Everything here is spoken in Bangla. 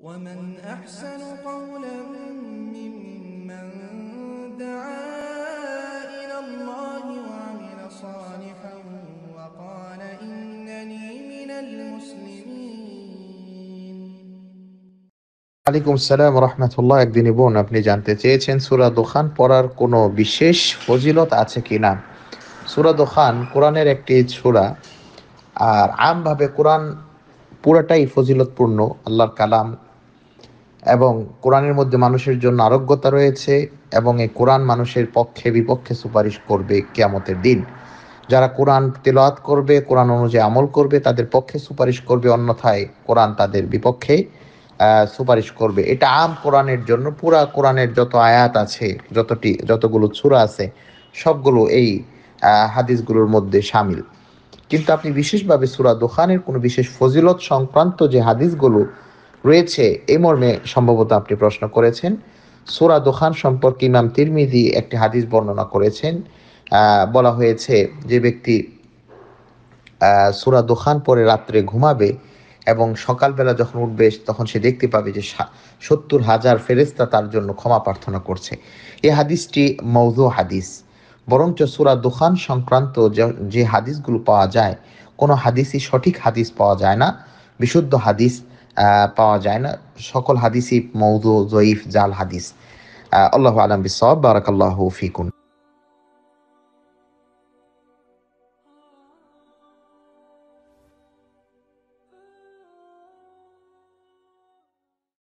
ومن أحسن قولا ممن دعا إلى الله وعمل صالحا وقال إنني من المسلمين সালাম রহমতুল্লাহ একদিনই বোন আপনি জানতে চেয়েছেন সুরা দোকান পড়ার কোনো বিশেষ ফজিলত আছে কি না সুরা দোকান কোরআনের একটি সুরা আর আমভাবে কোরআন পুরাটাই ফজিলতপূর্ণ আল্লাহর কালাম এবং কোরআনের মধ্যে মানুষের জন্য আরোগ্যতা রয়েছে এবং এই কোরআন মানুষের পক্ষে বিপক্ষে সুপারিশ করবে কেয়ামতের দিন যারা কোরআন তেলাত করবে কোরআন অনুযায়ী আমল করবে তাদের পক্ষে সুপারিশ করবে অন্যথায় কোরআন তাদের বিপক্ষে সুপারিশ করবে এটা আম কোরআনের জন্য পুরা কোরআনের যত আয়াত আছে যতটি যতগুলো ছুরা আছে সবগুলো এই হাদিসগুলোর মধ্যে সামিল কিন্তু আপনি বিশেষভাবে সুরা দোকানের কোনো বিশেষ ফজিলত সংক্রান্ত যে হাদিসগুলো রয়েছে এই মর্মে সম্ভবত আপনি প্রশ্ন করেছেন সোরা দোহান সম্পর্কে ইমাম তিরমিদি একটি হাদিস বর্ণনা করেছেন বলা হয়েছে যে ব্যক্তি সুরা দোহান পরে রাত্রে ঘুমাবে এবং সকালবেলা যখন উঠবে তখন সে দেখতে পাবে যে সত্তর হাজার ফেরেস্তা তার জন্য ক্ষমা প্রার্থনা করছে এই হাদিসটি মৌজু হাদিস বরঞ্চ সুরা দোকান সংক্রান্ত যে হাদিসগুলো পাওয়া যায় কোনো হাদিসই সঠিক হাদিস পাওয়া যায় না বিশুদ্ধ হাদিস পাওয়া যায় না সকল হাদিসই মৌদু জয়ীফ জাল হাদিস আল্লাহ আলম বিসব বারাকাল্লাহ ফিকুন